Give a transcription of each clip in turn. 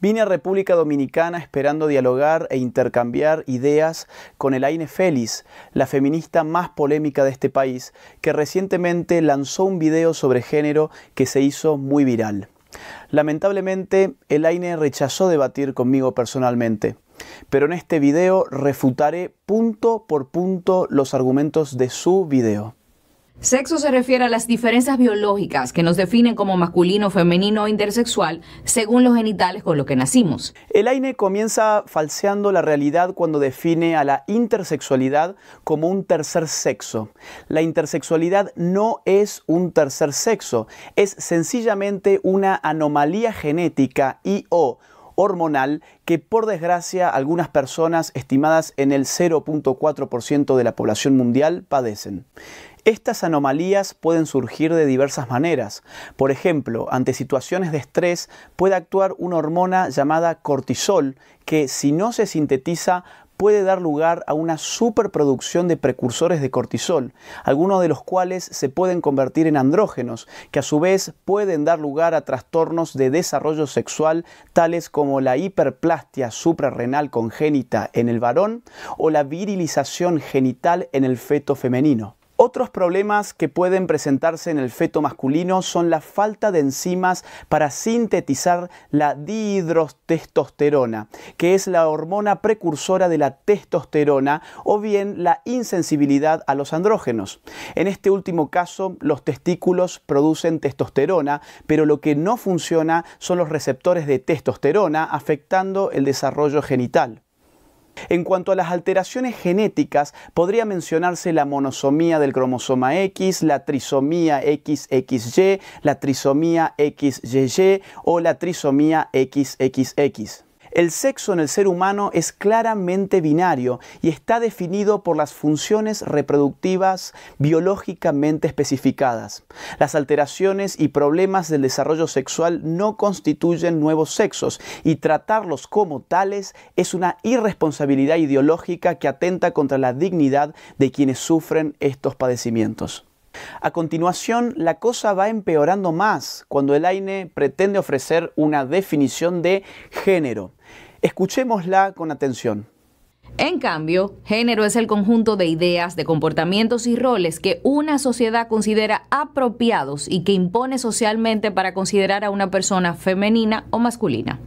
Vine a República Dominicana esperando dialogar e intercambiar ideas con Elaine Félix, la feminista más polémica de este país, que recientemente lanzó un video sobre género que se hizo muy viral. Lamentablemente, Elaine rechazó debatir conmigo personalmente, pero en este video refutaré punto por punto los argumentos de su video. Sexo se refiere a las diferencias biológicas que nos definen como masculino, femenino o intersexual según los genitales con los que nacimos. El AINE comienza falseando la realidad cuando define a la intersexualidad como un tercer sexo. La intersexualidad no es un tercer sexo, es sencillamente una anomalía genética y o hormonal que por desgracia algunas personas estimadas en el 0.4% de la población mundial padecen. Estas anomalías pueden surgir de diversas maneras. Por ejemplo, ante situaciones de estrés puede actuar una hormona llamada cortisol que si no se sintetiza puede dar lugar a una superproducción de precursores de cortisol, algunos de los cuales se pueden convertir en andrógenos, que a su vez pueden dar lugar a trastornos de desarrollo sexual tales como la hiperplastia suprarrenal congénita en el varón o la virilización genital en el feto femenino. Otros problemas que pueden presentarse en el feto masculino son la falta de enzimas para sintetizar la dihidrotestosterona, que es la hormona precursora de la testosterona, o bien la insensibilidad a los andrógenos. En este último caso, los testículos producen testosterona, pero lo que no funciona son los receptores de testosterona, afectando el desarrollo genital. En cuanto a las alteraciones genéticas, podría mencionarse la monosomía del cromosoma X, la trisomía XXY, la trisomía XYY o la trisomía XXX. El sexo en el ser humano es claramente binario y está definido por las funciones reproductivas biológicamente especificadas. Las alteraciones y problemas del desarrollo sexual no constituyen nuevos sexos y tratarlos como tales es una irresponsabilidad ideológica que atenta contra la dignidad de quienes sufren estos padecimientos. A continuación, la cosa va empeorando más cuando el AINE pretende ofrecer una definición de género. Escuchémosla con atención. En cambio, género es el conjunto de ideas, de comportamientos y roles que una sociedad considera apropiados y que impone socialmente para considerar a una persona femenina o masculina.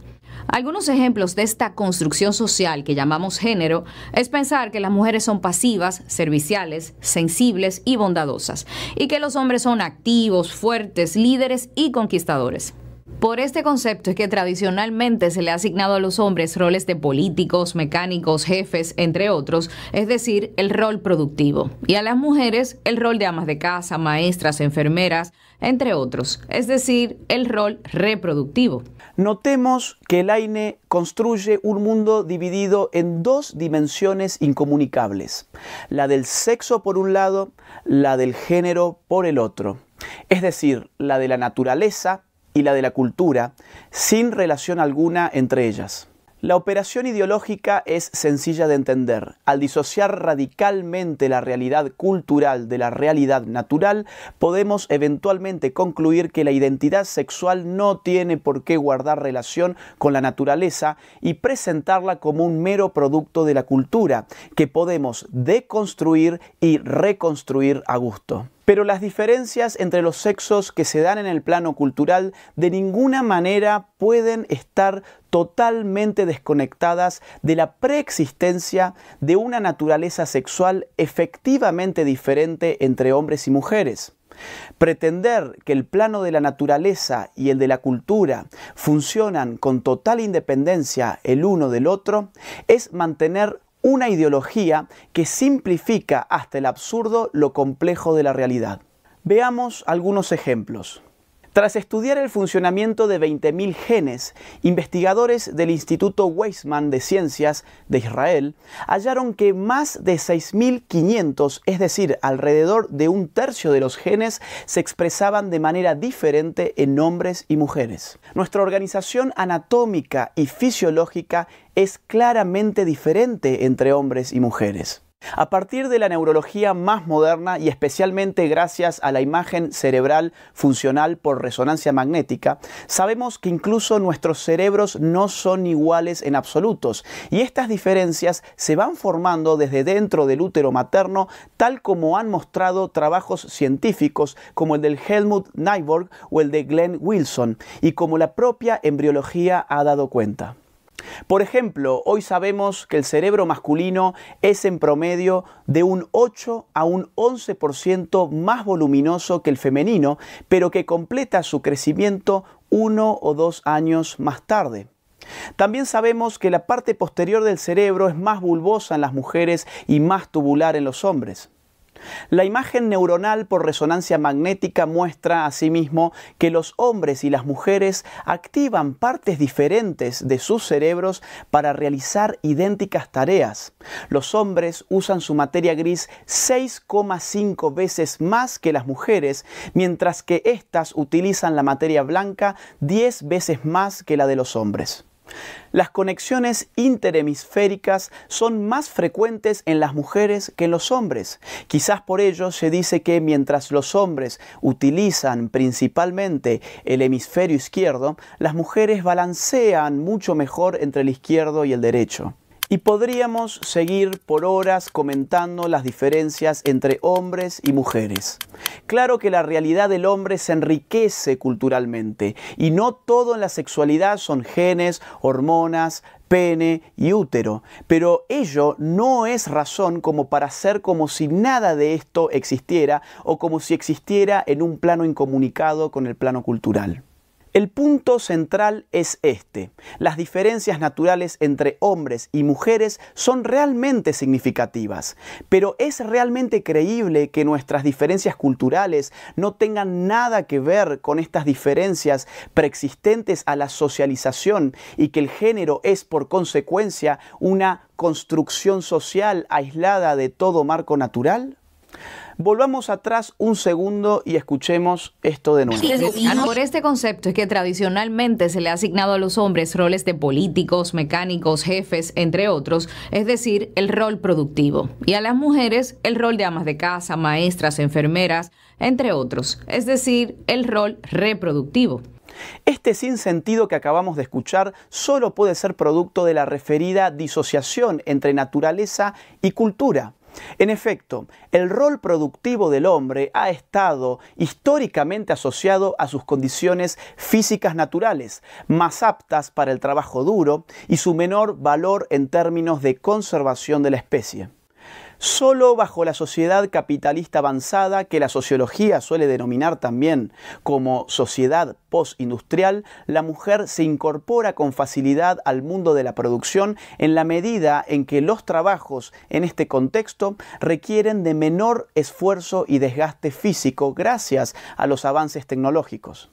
Algunos ejemplos de esta construcción social que llamamos género es pensar que las mujeres son pasivas, serviciales, sensibles y bondadosas, y que los hombres son activos, fuertes, líderes y conquistadores. Por este concepto es que tradicionalmente se le ha asignado a los hombres roles de políticos, mecánicos, jefes, entre otros, es decir, el rol productivo, y a las mujeres el rol de amas de casa, maestras, enfermeras, entre otros, es decir, el rol reproductivo. Notemos que el AINE construye un mundo dividido en dos dimensiones incomunicables, la del sexo por un lado, la del género por el otro, es decir, la de la naturaleza, y la de la cultura sin relación alguna entre ellas. La operación ideológica es sencilla de entender. Al disociar radicalmente la realidad cultural de la realidad natural, podemos eventualmente concluir que la identidad sexual no tiene por qué guardar relación con la naturaleza y presentarla como un mero producto de la cultura, que podemos deconstruir y reconstruir a gusto. Pero las diferencias entre los sexos que se dan en el plano cultural de ninguna manera pueden estar totalmente desconectadas de la preexistencia de una naturaleza sexual efectivamente diferente entre hombres y mujeres. Pretender que el plano de la naturaleza y el de la cultura funcionan con total independencia el uno del otro es mantener una ideología que simplifica hasta el absurdo lo complejo de la realidad. Veamos algunos ejemplos. Tras estudiar el funcionamiento de 20.000 genes, investigadores del Instituto Weizmann de Ciencias de Israel hallaron que más de 6.500, es decir, alrededor de un tercio de los genes, se expresaban de manera diferente en hombres y mujeres. Nuestra organización anatómica y fisiológica es claramente diferente entre hombres y mujeres. A partir de la neurología más moderna y especialmente gracias a la imagen cerebral funcional por resonancia magnética, sabemos que incluso nuestros cerebros no son iguales en absolutos y estas diferencias se van formando desde dentro del útero materno tal como han mostrado trabajos científicos como el del Helmut Nyborg o el de Glenn Wilson y como la propia embriología ha dado cuenta. Por ejemplo, hoy sabemos que el cerebro masculino es en promedio de un 8 a un 11% más voluminoso que el femenino, pero que completa su crecimiento uno o dos años más tarde. También sabemos que la parte posterior del cerebro es más bulbosa en las mujeres y más tubular en los hombres. La imagen neuronal por resonancia magnética muestra asimismo que los hombres y las mujeres activan partes diferentes de sus cerebros para realizar idénticas tareas. Los hombres usan su materia gris 6,5 veces más que las mujeres, mientras que éstas utilizan la materia blanca 10 veces más que la de los hombres. Las conexiones interhemisféricas son más frecuentes en las mujeres que en los hombres. Quizás por ello se dice que mientras los hombres utilizan principalmente el hemisferio izquierdo, las mujeres balancean mucho mejor entre el izquierdo y el derecho. Y podríamos seguir por horas comentando las diferencias entre hombres y mujeres. Claro que la realidad del hombre se enriquece culturalmente y no todo en la sexualidad son genes, hormonas, pene y útero, pero ello no es razón como para hacer como si nada de esto existiera o como si existiera en un plano incomunicado con el plano cultural. El punto central es este. Las diferencias naturales entre hombres y mujeres son realmente significativas, pero es realmente creíble que nuestras diferencias culturales no tengan nada que ver con estas diferencias preexistentes a la socialización y que el género es por consecuencia una construcción social aislada de todo marco natural? Volvamos atrás un segundo y escuchemos esto de nuevo. Ah, por este concepto es que tradicionalmente se le ha asignado a los hombres roles de políticos, mecánicos, jefes, entre otros, es decir, el rol productivo, y a las mujeres el rol de amas de casa, maestras, enfermeras, entre otros, es decir, el rol reproductivo. Este sinsentido que acabamos de escuchar solo puede ser producto de la referida disociación entre naturaleza y cultura. En efecto, el rol productivo del hombre ha estado históricamente asociado a sus condiciones físicas naturales, más aptas para el trabajo duro y su menor valor en términos de conservación de la especie. Solo bajo la sociedad capitalista avanzada, que la sociología suele denominar también como sociedad postindustrial, la mujer se incorpora con facilidad al mundo de la producción en la medida en que los trabajos en este contexto requieren de menor esfuerzo y desgaste físico gracias a los avances tecnológicos.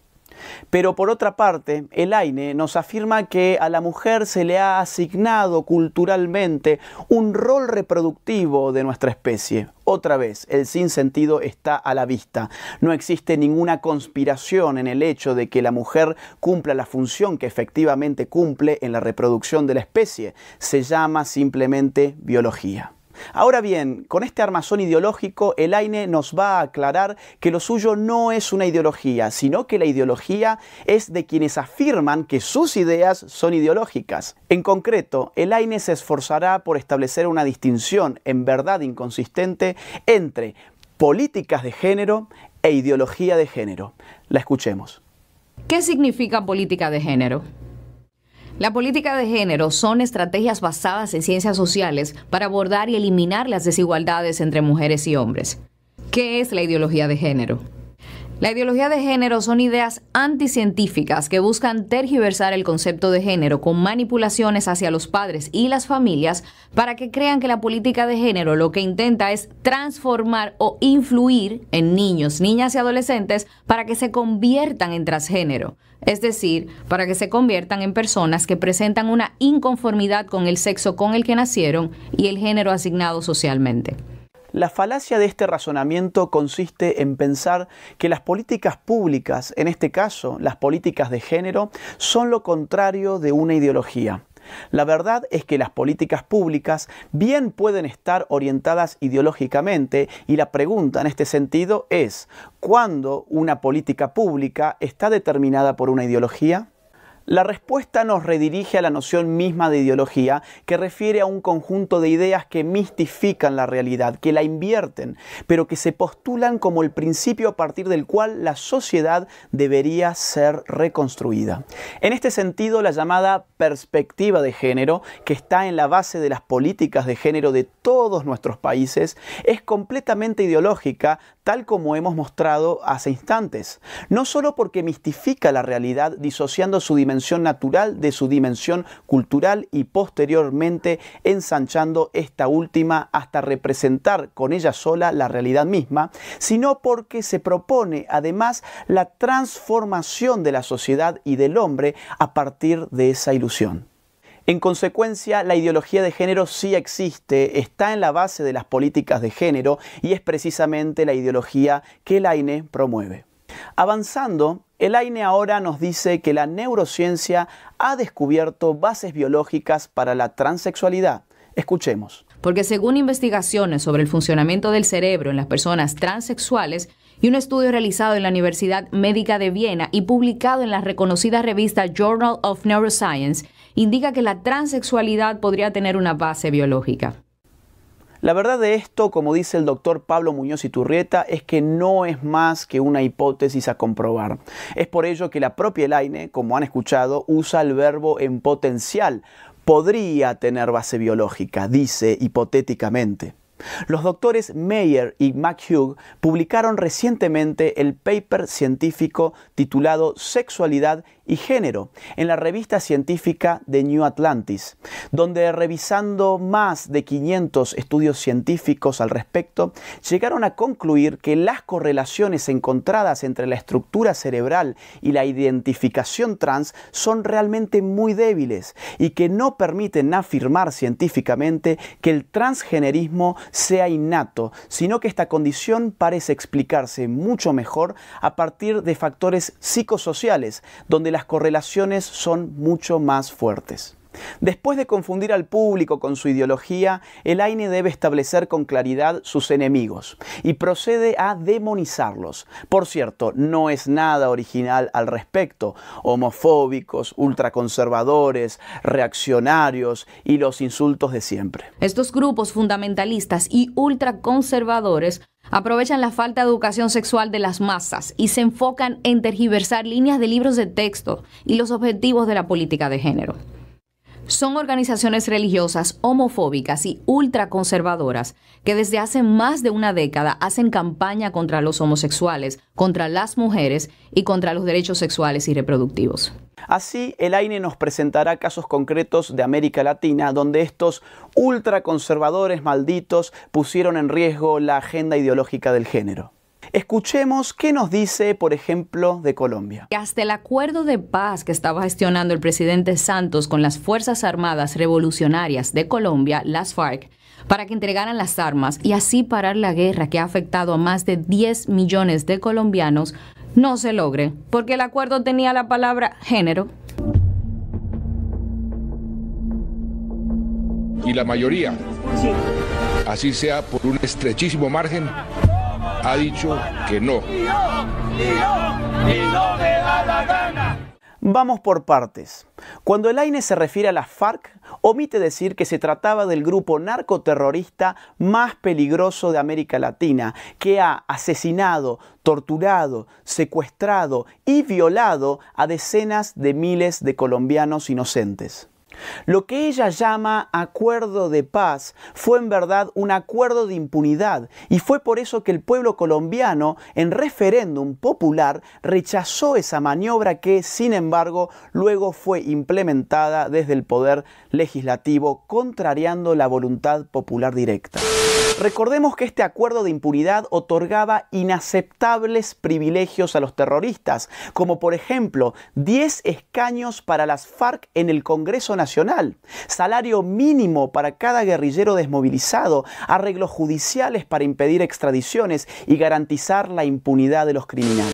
Pero por otra parte, el Aine nos afirma que a la mujer se le ha asignado culturalmente un rol reproductivo de nuestra especie. Otra vez, el sinsentido está a la vista. No existe ninguna conspiración en el hecho de que la mujer cumpla la función que efectivamente cumple en la reproducción de la especie. Se llama simplemente biología. Ahora bien, con este armazón ideológico, el Aine nos va a aclarar que lo suyo no es una ideología, sino que la ideología es de quienes afirman que sus ideas son ideológicas. En concreto, el Aine se esforzará por establecer una distinción, en verdad inconsistente, entre políticas de género e ideología de género. La escuchemos. ¿Qué significa política de género? La política de género son estrategias basadas en ciencias sociales para abordar y eliminar las desigualdades entre mujeres y hombres. ¿Qué es la ideología de género? La ideología de género son ideas anticientíficas que buscan tergiversar el concepto de género con manipulaciones hacia los padres y las familias para que crean que la política de género lo que intenta es transformar o influir en niños, niñas y adolescentes para que se conviertan en transgénero, es decir, para que se conviertan en personas que presentan una inconformidad con el sexo con el que nacieron y el género asignado socialmente. La falacia de este razonamiento consiste en pensar que las políticas públicas, en este caso las políticas de género, son lo contrario de una ideología. La verdad es que las políticas públicas bien pueden estar orientadas ideológicamente y la pregunta en este sentido es, ¿cuándo una política pública está determinada por una ideología? La respuesta nos redirige a la noción misma de ideología, que refiere a un conjunto de ideas que mistifican la realidad, que la invierten, pero que se postulan como el principio a partir del cual la sociedad debería ser reconstruida. En este sentido, la llamada perspectiva de género, que está en la base de las políticas de género de todos nuestros países, es completamente ideológica, tal como hemos mostrado hace instantes, no solo porque mistifica la realidad disociando su dimensión natural de su dimensión cultural y posteriormente ensanchando esta última hasta representar con ella sola la realidad misma, sino porque se propone además la transformación de la sociedad y del hombre a partir de esa ilusión. En consecuencia, la ideología de género sí existe, está en la base de las políticas de género y es precisamente la ideología que Laine promueve. Avanzando, el AINE ahora nos dice que la neurociencia ha descubierto bases biológicas para la transexualidad. Escuchemos. Porque según investigaciones sobre el funcionamiento del cerebro en las personas transexuales y un estudio realizado en la Universidad Médica de Viena y publicado en la reconocida revista Journal of Neuroscience, indica que la transexualidad podría tener una base biológica. La verdad de esto, como dice el doctor Pablo Muñoz Iturrieta, es que no es más que una hipótesis a comprobar. Es por ello que la propia Elaine, como han escuchado, usa el verbo en potencial. Podría tener base biológica, dice hipotéticamente. Los doctores Mayer y McHugh publicaron recientemente el paper científico titulado Sexualidad y género en la revista científica de New Atlantis, donde revisando más de 500 estudios científicos al respecto, llegaron a concluir que las correlaciones encontradas entre la estructura cerebral y la identificación trans son realmente muy débiles y que no permiten afirmar científicamente que el transgenerismo sea innato, sino que esta condición parece explicarse mucho mejor a partir de factores psicosociales, donde la las correlaciones son mucho más fuertes. Después de confundir al público con su ideología, el AINE debe establecer con claridad sus enemigos y procede a demonizarlos. Por cierto, no es nada original al respecto. Homofóbicos, ultraconservadores, reaccionarios y los insultos de siempre. Estos grupos fundamentalistas y ultraconservadores Aprovechan la falta de educación sexual de las masas y se enfocan en tergiversar líneas de libros de texto y los objetivos de la política de género son organizaciones religiosas homofóbicas y ultraconservadoras que desde hace más de una década hacen campaña contra los homosexuales, contra las mujeres y contra los derechos sexuales y reproductivos. Así, el AINE nos presentará casos concretos de América Latina donde estos ultraconservadores malditos pusieron en riesgo la agenda ideológica del género. Escuchemos qué nos dice, por ejemplo, de Colombia. Hasta el acuerdo de paz que estaba gestionando el presidente Santos con las Fuerzas Armadas Revolucionarias de Colombia, las FARC, para que entregaran las armas y así parar la guerra que ha afectado a más de 10 millones de colombianos, no se logre, porque el acuerdo tenía la palabra género. Y la mayoría, así sea por un estrechísimo margen, ha dicho que no. Vamos por partes. Cuando el AINE se refiere a las FARC, omite decir que se trataba del grupo narcoterrorista más peligroso de América Latina, que ha asesinado, torturado, secuestrado y violado a decenas de miles de colombianos inocentes. Lo que ella llama acuerdo de paz fue en verdad un acuerdo de impunidad y fue por eso que el pueblo colombiano en referéndum popular rechazó esa maniobra que, sin embargo, luego fue implementada desde el poder legislativo contrariando la voluntad popular directa. Recordemos que este acuerdo de impunidad otorgaba inaceptables privilegios a los terroristas, como por ejemplo 10 escaños para las FARC en el Congreso Nacional, salario mínimo para cada guerrillero desmovilizado, arreglos judiciales para impedir extradiciones y garantizar la impunidad de los criminales.